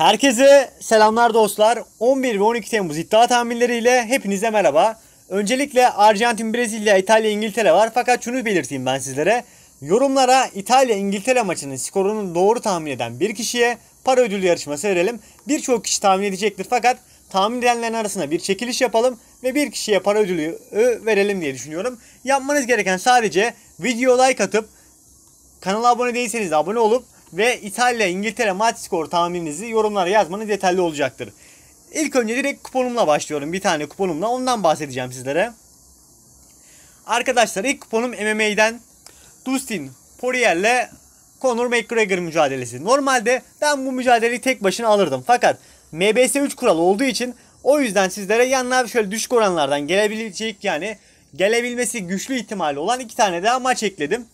Herkese selamlar dostlar. 11 ve 12 Temmuz iddia tahminleriyle hepinize merhaba. Öncelikle Arjantin, Brezilya, İtalya, İngiltere var. Fakat şunu belirteyim ben sizlere. Yorumlara İtalya-İngiltere maçının skorunu doğru tahmin eden bir kişiye para ödül yarışması verelim. Birçok kişi tahmin edecektir fakat tahmin edenlerin arasında bir çekiliş yapalım ve bir kişiye para ödülü verelim diye düşünüyorum. Yapmanız gereken sadece video like atıp kanala abone değilseniz de abone olup ve İtalya İngiltere maç skor tahmininizi yorumlara yazmanız detaylı olacaktır. İlk önce direkt kuponumla başlıyorum. Bir tane kuponumla ondan bahsedeceğim sizlere. Arkadaşlar ilk kuponum MMA'den Dustin Poirier ile Conor McGregor mücadelesi. Normalde ben bu mücadeleyi tek başına alırdım. Fakat MBS 3 kuralı olduğu için o yüzden sizlere yanına şöyle düşük oranlardan gelebilecek yani gelebilmesi güçlü ihtimali olan iki tane daha maç ekledim.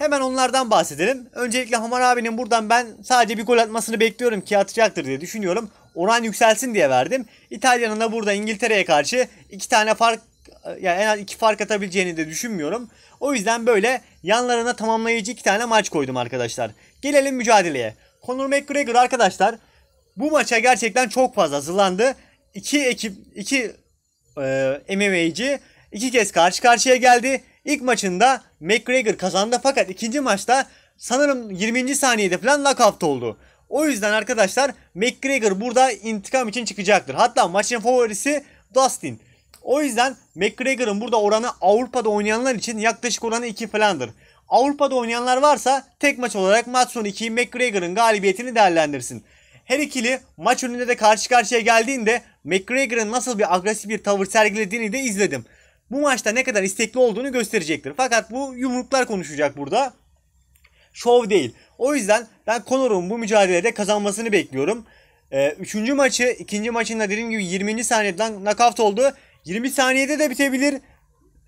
Hemen onlardan bahsedelim. Öncelikle Hamar abinin buradan ben sadece bir gol atmasını bekliyorum ki atacaktır diye düşünüyorum. Oran yükselsin diye verdim. İtalya'nın da burada İngiltere'ye karşı iki tane fark yani en az iki fark atabileceğini de düşünmüyorum. O yüzden böyle yanlarına tamamlayıcı iki tane maç koydum arkadaşlar. Gelelim mücadeleye. Conor McGregor arkadaşlar bu maça gerçekten çok fazla hazırlandı. İki ekip, iki e, MMA'ci iki kez karşı karşıya geldi. İlk maçında McGregor kazandı fakat ikinci maçta sanırım 20. saniyede falan knockout oldu. O yüzden arkadaşlar McGregor burada intikam için çıkacaktır. Hatta maçın favorisi Dustin. O yüzden McGregor'ın burada oranı Avrupa'da oynayanlar için yaklaşık oranı 2 falandır. Avrupa'da oynayanlar varsa tek maç olarak maç sonu 2'yi McGregor'ın galibiyetini değerlendirsin. Her ikili maç önünde de karşı karşıya geldiğinde McGregor'ın nasıl bir agresif bir tavır sergilediğini de izledim bu maçta ne kadar istekli olduğunu gösterecektir. Fakat bu yumruklar konuşacak burada. Şov değil. O yüzden ben Conor'un bu mücadelede kazanmasını bekliyorum. Ee, üçüncü maçı, ikinci maçında dediğim gibi 20. saniyeden knockout oldu. 20 saniyede de bitebilir.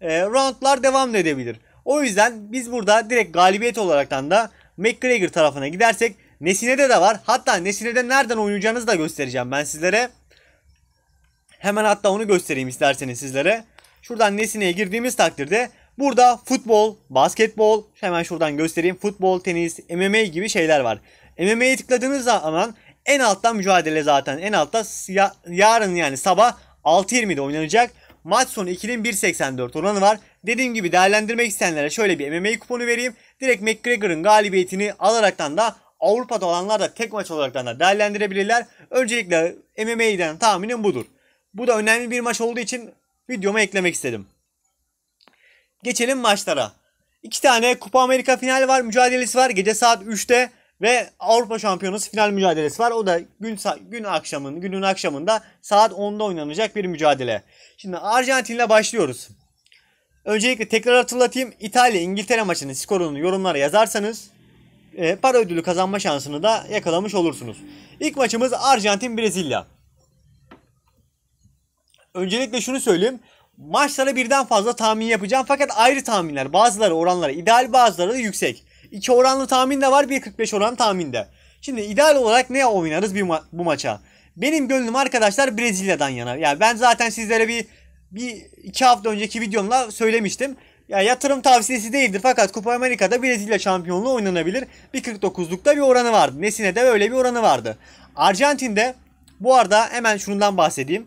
Ee, roundlar devam edebilir. O yüzden biz burada direkt galibiyet olaraktan da McGregor tarafına gidersek Nesine'de de var. Hatta Nesine'de nereden oynayacağınızı da göstereceğim ben sizlere. Hemen hatta onu göstereyim isterseniz sizlere. Şuradan nesneye girdiğimiz takdirde burada futbol, basketbol, hemen şuradan göstereyim. Futbol, tenis, MMA gibi şeyler var. MMA'ye tıkladığınız zaman en altta mücadele zaten. En altta yarın yani sabah 6.20'de oynanacak. Maç sonu 2'nin 1.84 oranı var. Dediğim gibi değerlendirmek isteyenlere şöyle bir MMA kuponu vereyim. Direkt McGregor'ın galibiyetini alaraktan da Avrupa'da olanlar da tek maç olaraktan da değerlendirebilirler. Öncelikle MMA'den tahminim budur. Bu da önemli bir maç olduğu için videoma eklemek istedim. Geçelim maçlara. İki tane Kupa Amerika final var, mücadelesi var. Gece saat 3'te ve Avrupa Şampiyonası final mücadelesi var. O da gün gün akşamın günün akşamında saat 10'da oynanacak bir mücadele. Şimdi Arjantin'le başlıyoruz. Öncelikle tekrar hatırlatayım. İtalya İngiltere maçının skorunu yorumlara yazarsanız e, para ödülü kazanma şansını da yakalamış olursunuz. İlk maçımız Arjantin Brezilya öncelikle şunu söyleyeyim. Maçlara birden fazla tahmin yapacağım fakat ayrı tahminler. Bazıları oranları ideal bazıları da yüksek. İki oranlı tahmin de var 1.45 oran tahmin de. Şimdi ideal olarak ne oynarız bir ma- bu maça? Benim gönlüm arkadaşlar Brezilya'dan yana. Yani ben zaten sizlere bir bir iki hafta önceki videomda söylemiştim. Ya yatırım tavsiyesi değildir fakat Kupa Amerika'da Brezilya şampiyonluğu oynanabilir. 1.49'lukta bir oranı vardı. Nesine de öyle bir oranı vardı. Arjantin'de bu arada hemen şundan bahsedeyim.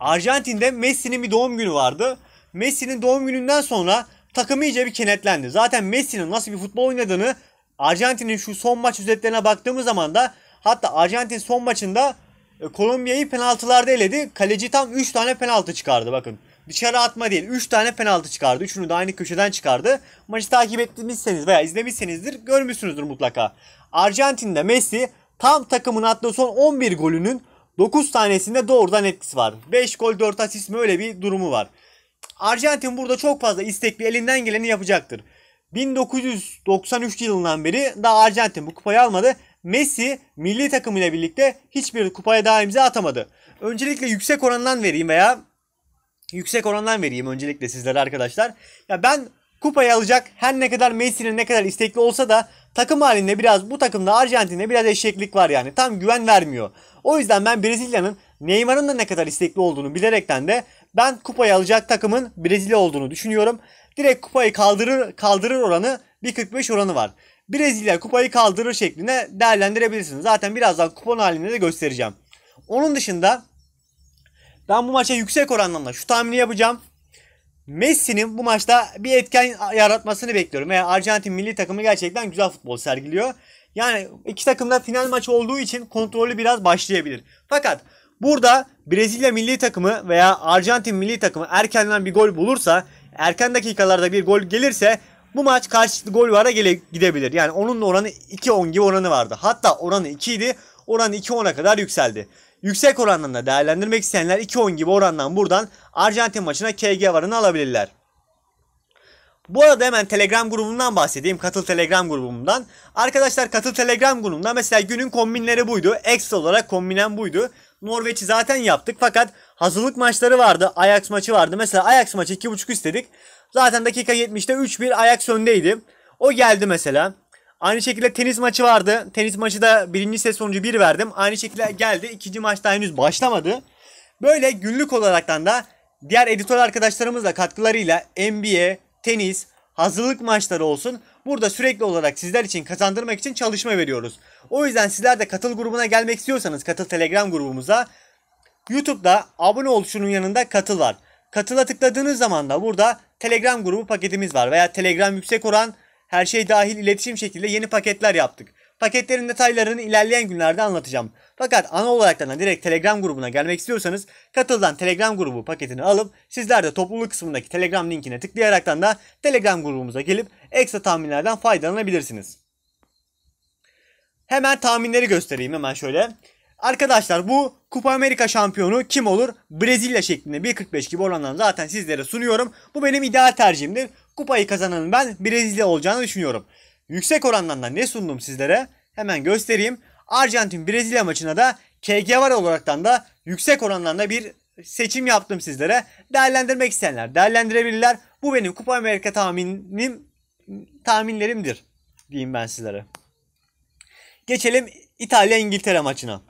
Arjantin'de Messi'nin bir doğum günü vardı. Messi'nin doğum gününden sonra takım iyice bir kenetlendi. Zaten Messi'nin nasıl bir futbol oynadığını Arjantin'in şu son maç özetlerine baktığımız zaman da hatta Arjantin son maçında e, Kolombiya'yı penaltılarda eledi. Kaleci tam 3 tane penaltı çıkardı bakın. Dışarı atma değil 3 tane penaltı çıkardı. Üçünü de aynı köşeden çıkardı. Maçı takip etmişseniz veya izlemişsenizdir görmüşsünüzdür mutlaka. Arjantin'de Messi tam takımın attığı son 11 golünün 9 tanesinde doğrudan etkisi var. 5 gol 4 asist mi öyle bir durumu var. Arjantin burada çok fazla istekli elinden geleni yapacaktır. 1993 yılından beri daha Arjantin bu kupayı almadı. Messi milli takımıyla birlikte hiçbir kupaya daha imza atamadı. Öncelikle yüksek orandan vereyim veya yüksek orandan vereyim öncelikle sizlere arkadaşlar. Ya ben kupayı alacak her ne kadar Messi'nin ne kadar istekli olsa da takım halinde biraz bu takımda Arjantin'de biraz eşeklik var yani. Tam güven vermiyor. O yüzden ben Brezilya'nın Neymar'ın da ne kadar istekli olduğunu bilerekten de ben kupayı alacak takımın Brezilya olduğunu düşünüyorum. Direkt kupayı kaldırır kaldırır oranı 1.45 oranı var. Brezilya kupayı kaldırır şeklinde değerlendirebilirsiniz. Zaten birazdan kupon halinde de göstereceğim. Onun dışında ben bu maça yüksek oranlamda şu tahmini yapacağım. Messi'nin bu maçta bir etken yaratmasını bekliyorum. Yani Arjantin milli takımı gerçekten güzel futbol sergiliyor. Yani iki takımda final maçı olduğu için kontrolü biraz başlayabilir. Fakat burada Brezilya milli takımı veya Arjantin milli takımı erkenden bir gol bulursa, erken dakikalarda bir gol gelirse bu maç karşılıklı gol vara gele, gidebilir. Yani onun oranı 2-10 gibi oranı vardı. Hatta oranı 2 idi. Oran 2-10'a kadar yükseldi. Yüksek orandan değerlendirmek isteyenler 2-10 gibi orandan buradan Arjantin maçına KG varını alabilirler. Bu arada hemen Telegram grubumdan bahsedeyim. Katıl Telegram grubumdan. Arkadaşlar katıl Telegram grubumda mesela günün kombinleri buydu. Ekstra olarak kombinem buydu. Norveç'i zaten yaptık fakat hazırlık maçları vardı. Ajax maçı vardı. Mesela Ajax maçı 2.5 istedik. Zaten dakika 70'te 3-1 Ajax öndeydi. O geldi mesela. Aynı şekilde tenis maçı vardı. Tenis maçı da birinci set sonucu 1 verdim. Aynı şekilde geldi. İkinci maçta henüz başlamadı. Böyle günlük olaraktan da diğer editör arkadaşlarımızla katkılarıyla NBA, tenis, hazırlık maçları olsun. Burada sürekli olarak sizler için kazandırmak için çalışma veriyoruz. O yüzden sizler de katıl grubuna gelmek istiyorsanız katıl telegram grubumuza YouTube'da abone ol şunun yanında katıl var. Katıla tıkladığınız zaman da burada Telegram grubu paketimiz var veya Telegram yüksek oran her şey dahil iletişim şekilde yeni paketler yaptık. Paketlerin detaylarını ilerleyen günlerde anlatacağım. Fakat ana olarak da direkt Telegram grubuna gelmek istiyorsanız katıldan Telegram grubu paketini alıp sizler de topluluk kısmındaki Telegram linkine tıklayaraktan da Telegram grubumuza gelip ekstra tahminlerden faydalanabilirsiniz. Hemen tahminleri göstereyim hemen şöyle. Arkadaşlar bu Kupa Amerika şampiyonu kim olur? Brezilya şeklinde 1.45 gibi oranlarını zaten sizlere sunuyorum. Bu benim ideal tercihimdir. Kupayı kazananın ben Brezilya olacağını düşünüyorum yüksek oranlarında ne sundum sizlere hemen göstereyim. Arjantin Brezilya maçına da KG var olaraktan da yüksek oranlarında bir seçim yaptım sizlere. Değerlendirmek isteyenler değerlendirebilirler. Bu benim Kupa Amerika tahminim tahminlerimdir diyeyim ben sizlere. Geçelim İtalya İngiltere maçına.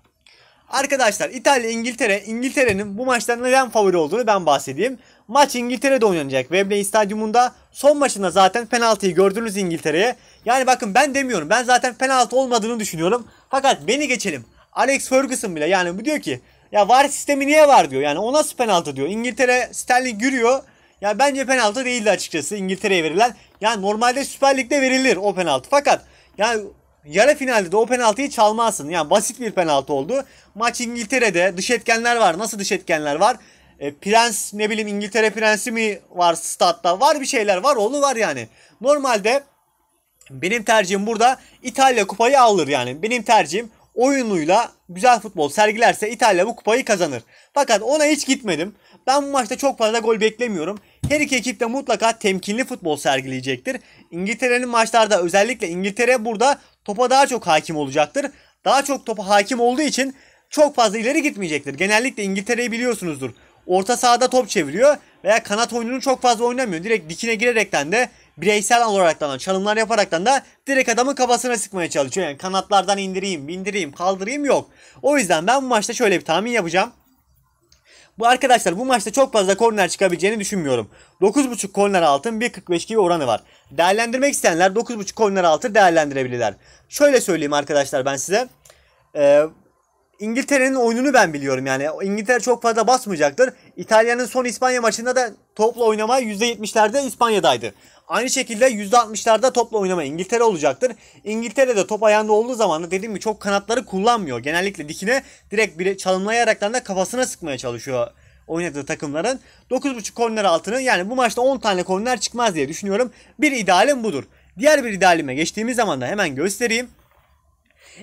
Arkadaşlar İtalya İngiltere İngiltere'nin bu maçtan neden favori olduğunu ben bahsedeyim. Maç İngiltere'de oynanacak. Wembley Stadyumunda son maçında zaten penaltıyı gördünüz İngiltere'ye. Yani bakın ben demiyorum. Ben zaten penaltı olmadığını düşünüyorum. Fakat beni geçelim. Alex Ferguson bile yani bu diyor ki ya var sistemi niye var diyor. Yani o nasıl penaltı diyor. İngiltere Sterling yürüyor. Ya bence penaltı değildi açıkçası İngiltere'ye verilen. Yani normalde Süper Lig'de verilir o penaltı. Fakat yani yarı finalde de o penaltıyı çalmazsın. Yani basit bir penaltı oldu. Maç İngiltere'de dış etkenler var. Nasıl dış etkenler var? E, prens ne bileyim İngiltere prensi mi var statta? Var bir şeyler var oğlu var yani. Normalde benim tercihim burada İtalya kupayı alır yani. Benim tercihim oyunuyla güzel futbol sergilerse İtalya bu kupayı kazanır. Fakat ona hiç gitmedim. Ben bu maçta çok fazla gol beklemiyorum. Her iki ekip de mutlaka temkinli futbol sergileyecektir. İngiltere'nin maçlarda özellikle İngiltere burada topa daha çok hakim olacaktır. Daha çok topa hakim olduğu için çok fazla ileri gitmeyecektir. Genellikle İngiltere'yi biliyorsunuzdur. Orta sahada top çeviriyor veya kanat oyununu çok fazla oynamıyor. Direkt dikine girerekten de bireysel olaraktan da çalımlar yaparaktan da direkt adamın kafasına sıkmaya çalışıyor. Yani kanatlardan indireyim, bindireyim, kaldırayım yok. O yüzden ben bu maçta şöyle bir tahmin yapacağım. Bu arkadaşlar bu maçta çok fazla korner çıkabileceğini düşünmüyorum. 9.5 korner altın 1.45 gibi oranı var. Değerlendirmek isteyenler 9.5 korner altı değerlendirebilirler. Şöyle söyleyeyim arkadaşlar ben size. Ee, İngiltere'nin oyununu ben biliyorum yani. İngiltere çok fazla basmayacaktır. İtalya'nın son İspanya maçında da topla oynama %70'lerde İspanya'daydı. Aynı şekilde %60'larda topla oynama İngiltere olacaktır. İngiltere'de top ayağında olduğu zaman da dediğim gibi çok kanatları kullanmıyor. Genellikle dikine direkt bir çalımlayaraktan da kafasına sıkmaya çalışıyor oynadığı takımların. 9.5 korner altını yani bu maçta 10 tane korner çıkmaz diye düşünüyorum. Bir idealim budur. Diğer bir idealime geçtiğimiz zaman da hemen göstereyim.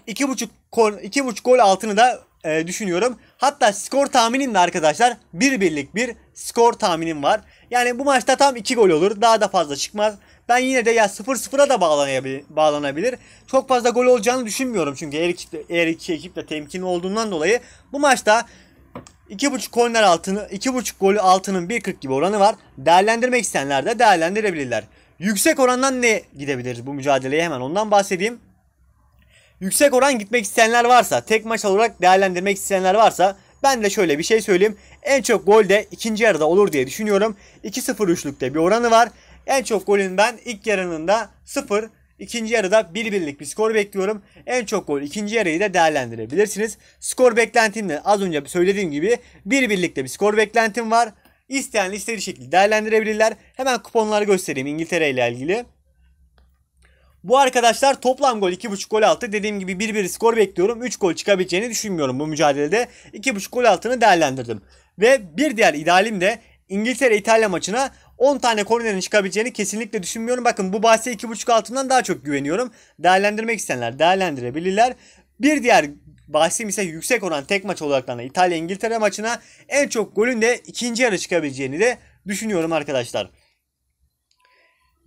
2.5 gol, 2.5 gol altını da e, düşünüyorum. Hatta skor tahminim de arkadaşlar 1 birlik bir skor tahminim var. Yani bu maçta tam 2 gol olur. Daha da fazla çıkmaz. Ben yine de ya 0-0'a da bağlanabilir, bağlanabilir. Çok fazla gol olacağını düşünmüyorum çünkü her iki, her iki ekip de temkinli olduğundan dolayı bu maçta 2.5 korner altını 2.5 golü altının 1.40 gibi oranı var. Değerlendirmek isteyenler de değerlendirebilirler. Yüksek orandan ne gidebiliriz bu mücadeleye hemen ondan bahsedeyim. Yüksek oran gitmek isteyenler varsa, tek maç olarak değerlendirmek isteyenler varsa ben de şöyle bir şey söyleyeyim. En çok gol de ikinci yarıda olur diye düşünüyorum. 2-0-3'lükte bir oranı var. En çok golün ben ilk yarının da 0 ikinci yarıda 1 bir birlik bir skor bekliyorum. En çok gol ikinci yarıyı da değerlendirebilirsiniz. Skor beklentim de az önce söylediğim gibi 1 bir birlikte bir skor beklentim var. İsteyen istediği şekilde değerlendirebilirler. Hemen kuponları göstereyim İngiltere ile ilgili. Bu arkadaşlar toplam gol 2.5 gol altı. Dediğim gibi 1-1 skor bekliyorum. 3 gol çıkabileceğini düşünmüyorum bu mücadelede. 2.5 gol altını değerlendirdim. Ve bir diğer idealim de İngiltere-İtalya maçına 10 tane kornerin çıkabileceğini kesinlikle düşünmüyorum. Bakın bu bahse 2.5 altından daha çok güveniyorum. Değerlendirmek isteyenler değerlendirebilirler. Bir diğer bahsim ise yüksek oran tek maç olarak da İtalya-İngiltere maçına en çok golün de ikinci yarı çıkabileceğini de düşünüyorum arkadaşlar.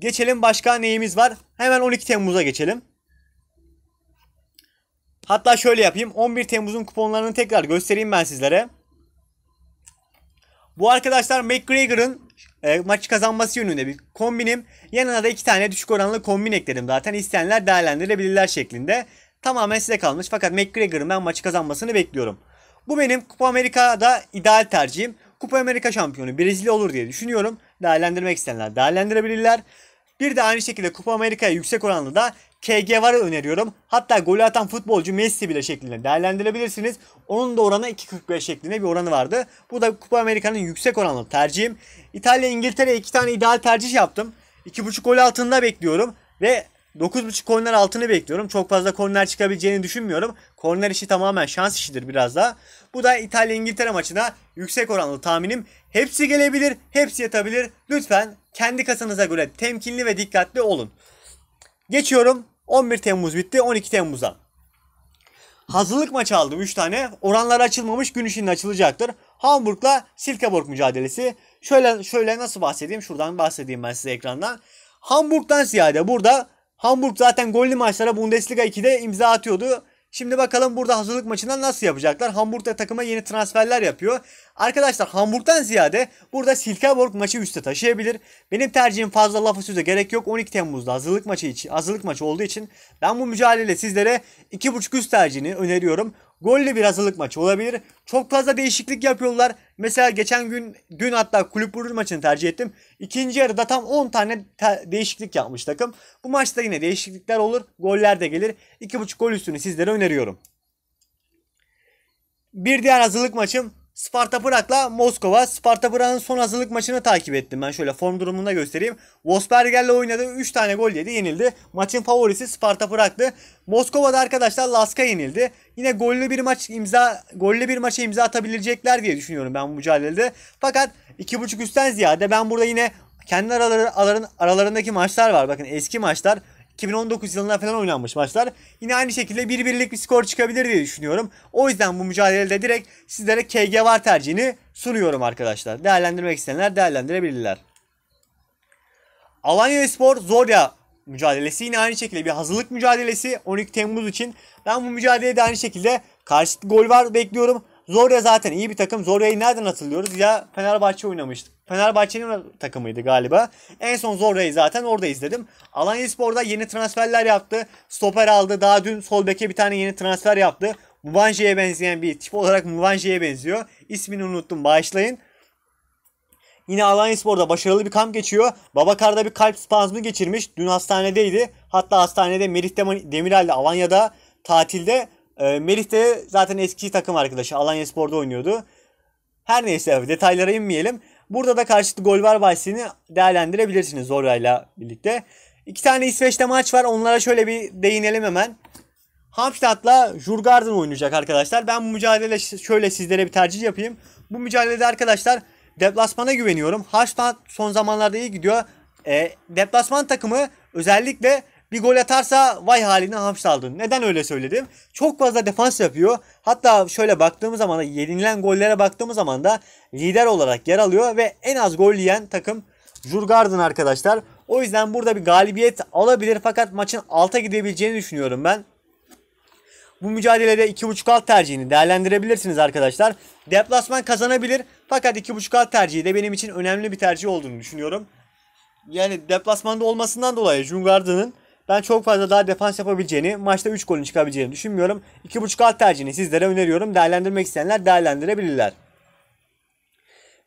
Geçelim başka neyimiz var? Hemen 12 Temmuz'a geçelim. Hatta şöyle yapayım. 11 Temmuz'un kuponlarını tekrar göstereyim ben sizlere. Bu arkadaşlar McGregor'ın e, maçı kazanması yönünde bir kombinim. Yanına da iki tane düşük oranlı kombin ekledim zaten. İsteyenler değerlendirebilirler şeklinde. Tamamen size kalmış. Fakat McGregor'ın ben maçı kazanmasını bekliyorum. Bu benim Kupa Amerika'da ideal tercihim. Kupa Amerika şampiyonu Brezilya olur diye düşünüyorum. Değerlendirmek isteyenler değerlendirebilirler. Bir de aynı şekilde Kupa Amerika'ya yüksek oranlı da KG varı öneriyorum. Hatta golü atan futbolcu Messi bile şeklinde değerlendirebilirsiniz. Onun da oranı 2.45 şeklinde bir oranı vardı. Bu da Kupa Amerika'nın yüksek oranlı tercihim. İtalya İngiltere iki tane ideal tercih yaptım. 2.5 gol altında bekliyorum ve 9.5 korner altını bekliyorum. Çok fazla korner çıkabileceğini düşünmüyorum. Korner işi tamamen şans işidir biraz da. Bu da İtalya-İngiltere maçına yüksek oranlı tahminim. Hepsi gelebilir, hepsi yatabilir. Lütfen kendi kasanıza göre temkinli ve dikkatli olun. Geçiyorum. 11 Temmuz bitti. 12 Temmuz'a. Hazırlık maçı aldım 3 tane. Oranlar açılmamış gün içinde açılacaktır. Hamburg'la Silkeborg mücadelesi. Şöyle şöyle nasıl bahsedeyim? Şuradan bahsedeyim ben size ekrandan. Hamburg'dan ziyade burada Hamburg zaten gollü maçlara Bundesliga 2'de imza atıyordu. Şimdi bakalım burada hazırlık maçından nasıl yapacaklar. Hamburg'da takıma yeni transferler yapıyor. Arkadaşlar Hamburg'dan ziyade burada Silkeborg maçı üste taşıyabilir. Benim tercihim fazla lafı söze gerek yok. 12 Temmuz'da hazırlık maçı için hazırlık maçı olduğu için ben bu mücadele sizlere 2.5 üst tercihini öneriyorum gollü bir hazırlık maçı olabilir. Çok fazla değişiklik yapıyorlar. Mesela geçen gün dün hatta kulüp Brugge maçını tercih ettim. İkinci yarıda tam 10 tane değişiklik yapmış takım. Bu maçta yine değişiklikler olur. Goller de gelir. 2.5 gol üstünü sizlere öneriyorum. Bir diğer hazırlık maçım Sparta Prag'la Moskova. Sparta Prag'ın son hazırlık maçını takip ettim ben. Şöyle form durumunda göstereyim. Vosberger'le oynadı. 3 tane gol yedi. Yenildi. Maçın favorisi Sparta Prag'tı. Moskova'da arkadaşlar Laska yenildi. Yine gollü bir maç imza gollü bir maça imza atabilecekler diye düşünüyorum ben bu mücadelede. Fakat 2.5 üstten ziyade ben burada yine kendi araların aralarındaki maçlar var. Bakın eski maçlar. 2019 yılında falan oynanmış maçlar. Yine aynı şekilde bir birlik bir skor çıkabilir diye düşünüyorum. O yüzden bu mücadelede direkt sizlere KG var tercihini sunuyorum arkadaşlar. Değerlendirmek isteyenler değerlendirebilirler. Alanya Spor Zorya mücadelesi yine aynı şekilde bir hazırlık mücadelesi 12 Temmuz için. Ben bu mücadelede aynı şekilde karşılıklı gol var bekliyorum. Zorya zaten iyi bir takım. Zorya'yı nereden hatırlıyoruz? Ya Fenerbahçe oynamıştı. Fenerbahçe'nin takımıydı galiba. En son Zorya'yı zaten orada izledim. Alanyaspor'da yeni transferler yaptı. Stoper aldı. Daha dün sol bir tane yeni transfer yaptı. Mubanje'ye benzeyen bir tip olarak Mubanje'ye benziyor. İsmini unuttum bağışlayın. Yine Alanyaspor'da başarılı bir kamp geçiyor. Babakar'da bir kalp spazmı geçirmiş. Dün hastanedeydi. Hatta hastanede Merih Demirel de Alanya'da tatilde e, Melih de zaten eski takım arkadaşı. Alanya Spor'da oynuyordu. Her neyse detaylara inmeyelim. Burada da karşılıklı gol var bahsini değerlendirebilirsiniz Zorra'yla birlikte. İki tane İsveç'te maç var. Onlara şöyle bir değinelim hemen. Hamstad'la Jurgarden oynayacak arkadaşlar. Ben bu mücadelede şöyle sizlere bir tercih yapayım. Bu mücadelede arkadaşlar deplasmana güveniyorum. Hamstad son zamanlarda iyi gidiyor. E, deplasman takımı özellikle bir gol atarsa vay haline hamşaldın. Neden öyle söyledim? Çok fazla defans yapıyor. Hatta şöyle baktığımız zaman da yenilen gollere baktığımız zaman da lider olarak yer alıyor ve en az gol yiyen takım Jurgarden arkadaşlar. O yüzden burada bir galibiyet alabilir fakat maçın alta gidebileceğini düşünüyorum ben. Bu mücadelede 2.5 alt tercihini değerlendirebilirsiniz arkadaşlar. Deplasman kazanabilir fakat 2.5 alt tercihi de benim için önemli bir tercih olduğunu düşünüyorum. Yani deplasmanda olmasından dolayı Jungard'ın ben çok fazla daha defans yapabileceğini, maçta 3 golün çıkabileceğini düşünmüyorum. 2.5 alt tercihini sizlere öneriyorum. Değerlendirmek isteyenler değerlendirebilirler.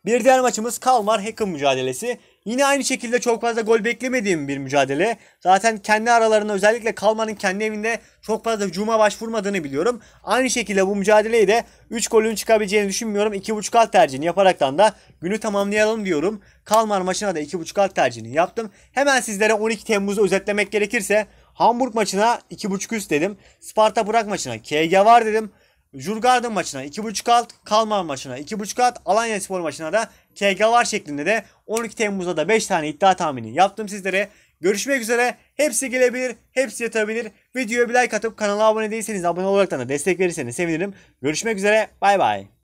Bir diğer maçımız Kalmar Hekim mücadelesi. Yine aynı şekilde çok fazla gol beklemediğim bir mücadele. Zaten kendi aralarında özellikle Kalman'ın kendi evinde çok fazla hücuma başvurmadığını biliyorum. Aynı şekilde bu mücadeleyi de 3 golün çıkabileceğini düşünmüyorum. 2.5 alt tercihini yaparaktan da günü tamamlayalım diyorum. Kalmar maçına da 2.5 alt tercihini yaptım. Hemen sizlere 12 Temmuz'u özetlemek gerekirse Hamburg maçına 2.5 üst dedim. Sparta Burak maçına KG var dedim. Jurgarden maçına 2.5 alt, Kalmar maçına 2.5 alt, Alanya Spor maçına da KG şeklinde de 12 Temmuz'da da 5 tane iddia tahmini yaptım sizlere. Görüşmek üzere. Hepsi gelebilir, hepsi yatabilir. Videoya bir like atıp kanala abone değilseniz abone olarak da destek verirseniz sevinirim. Görüşmek üzere. Bay bay.